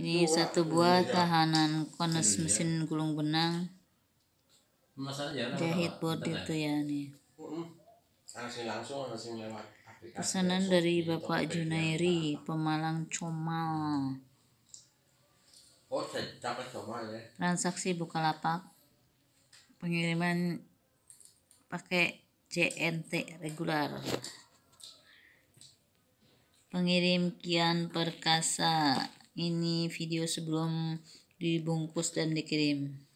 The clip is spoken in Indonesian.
ini satu iya. buah tahanan kones iya. mesin gulung benang jahit board itu ya, ya nih pesanan dari Bapak Junairi nah, nah. Pemalang Comal oh, ya. transaksi Bukalapak pengiriman pakai JNT regular pengirim Kian Perkasa ini video sebelum dibungkus dan dikirim